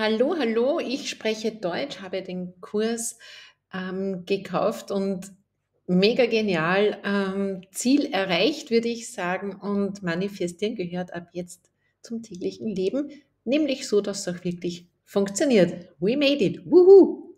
Hallo, hallo, ich spreche Deutsch, habe den Kurs ähm, gekauft und mega genial. Ähm, Ziel erreicht, würde ich sagen. Und manifestieren gehört ab jetzt zum täglichen Leben, nämlich so, dass es auch wirklich funktioniert. We made it. Woohoo!